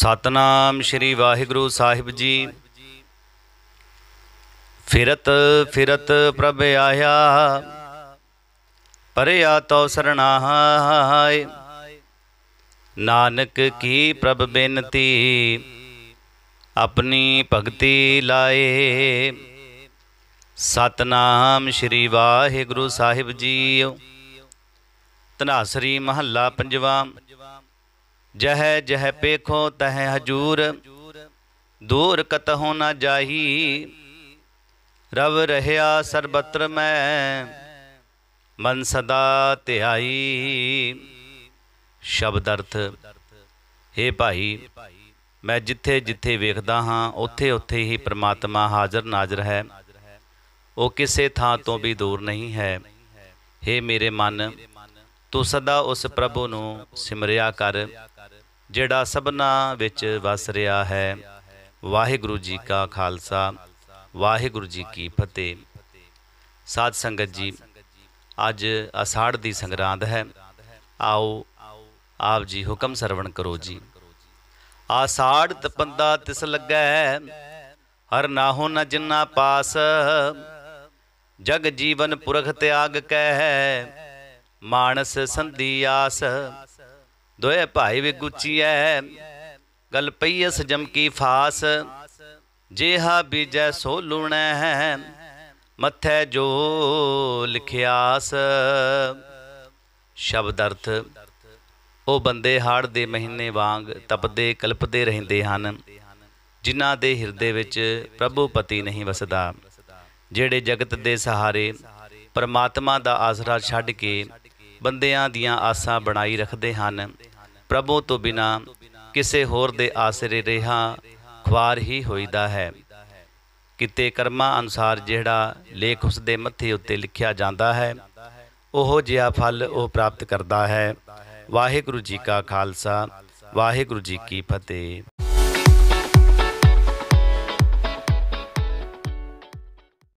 ਸਤਨਾਮ ਸ਼੍ਰੀ ਵਾਹਿਗੁਰੂ ਸਾਹਿਬ ਜੀ ਫਿਰਤ ਫਿਰਤ ਪ੍ਰਭ ਆਇਆ ਪਰਿਆ ਤੋ ਹਾਏ ਨਾਨਕ ਕੀ ਪ੍ਰਭ ਬੇਨਤੀ ਆਪਣੀ ਭਗਤੀ ਲਾਏ ਸਤਨਾਮ ਸ਼੍ਰੀ ਵਾਹਿਗੁਰੂ ਸਾਹਿਬ ਜੀ ਤਨਾਸਰੀ ਮਹੱਲਾ ਪੰਜਵਾਂ ਜਹ ਜਹ ਪੇਖੋ ਤਹ ਹਜੂਰ ਦੂਰ ਕਤਹੁ ਨਾ ਜਾਹੀ ਰਵ ਰਹਾ ਸਰਬਤਰ ਮੈਂ ਮਨ ਸਦਾ ਧਿਆਈ ਸ਼ਬਦ ਅਰਥ हे ਭਾਈ ਮੈਂ ਜਿੱਥੇ ਜਿੱਥੇ ਵੇਖਦਾ ਹਾਂ ਉੱਥੇ ਉੱਥੇ ਹੀ ਪ੍ਰਮਾਤਮਾ ਹਾਜ਼ਰ ਨਾਜ਼ਰ ਹੈ ਉਹ ਕਿਸੇ ਥਾਂ ਤੋਂ ਵੀ ਦੂਰ ਨਹੀਂ ਹੈ हे ਮੇਰੇ ਮਨ ਤੂੰ ਸਦਾ ਉਸ ਪ੍ਰਭੂ ਨੂੰ ਸਿਮਰਿਆ ਕਰ ਜਿਹੜਾ ਸਭਨਾ ਵਿੱਚ ਵਸ ਰਿਹਾ ਹੈ ਵਾਹਿਗੁਰੂ ਜੀ ਕਾ ਖਾਲਸਾ ਵਾਹਿਗੁਰੂ ਜੀ ਕੀ ਫਤਿਹ ਸਾਧ ਸੰਗਤ ਜੀ ਅੱਜ ਅਸਾੜ ਦੀ ਸੰਗਰਾਂਦ ਹੈ ਆਓ ਆਪ ਜੀ ਹੁਕਮ ਸਰਵਣ ਕਰੋ ਜੀ ਆਸਾੜ ਤਪੰਦਾ ਤਿਸ ਲੱਗੈ ਹਰ ਨਾਹੋ ਨ ਜਿੰਨਾ ਪਾਸ ਜਗ ਜੀਵਨ ਪੁਰਖ ਤਿਆਗ ਕਹਿ ਮਾਨਸ ਸੰਧੀ ਆਸ ਦੋਏ ਭਾਈ ਵੇ ਗੁੱਚੀਐ ਗੱਲ ਪਈ ਸਜਮ ਕੀ ਫਾਸ ਜਿਹਾ ਬੀਜੈ ਸੋ ਲੁਣੈ ਮੱਥੇ ਜੋ ਲਿਖਿਆਸ ਸ਼ਬਦ ਅਰਥ ਉਹ ਬੰਦੇ ਹਾੜ ਦੇ ਮਹੀਨੇ ਵਾਂਗ ਤਪਦੇ ਕਲਪਦੇ ਰਹਿੰਦੇ ਹਨ ਜਿਨ੍ਹਾਂ ਦੇ ਹਿਰਦੇ ਵਿੱਚ ਪ੍ਰਭੂ ਪਤੀ ਨਹੀਂ ਵਸਦਾ ਜਿਹੜੇ ਜਗਤ ਦੇ ਸਹਾਰੇ ਪਰਮਾਤਮਾ ਦਾ ਆਸਰਾ ਛੱਡ ਕੇ ਬੰਦਿਆਂ ਦੀਆਂ ਆਸਾਂ ਬਣਾਈ ਰੱਖਦੇ ਹਨ ਪ੍ਰਭੂ ਤੋਂ ਬਿਨਾ ਕਿਸੇ ਹੋਰ ਦੇ ਆਸਰੇ ਰਹਾ ਖਵਾਰ ਹੀ ਹੋਈਦਾ ਹੈ ਕਿਤੇ ਕਰਮਾਂ ਅਨੁਸਾਰ ਜਿਹੜਾ ਲੇਖ ਉਸ ਦੇ ਮੱਥੇ ਉੱਤੇ ਲਿਖਿਆ ਜਾਂਦਾ ਹੈ ਉਹ ਜਿਹਾ ਫਲ ਉਹ ਪ੍ਰਾਪਤ ਕਰਦਾ ਹੈ ਵਾਹਿਗੁਰੂ ਜੀ ਕਾ ਖਾਲਸਾ ਵਾਹਿਗੁਰੂ ਜੀ ਕੀ ਫਤਿਹ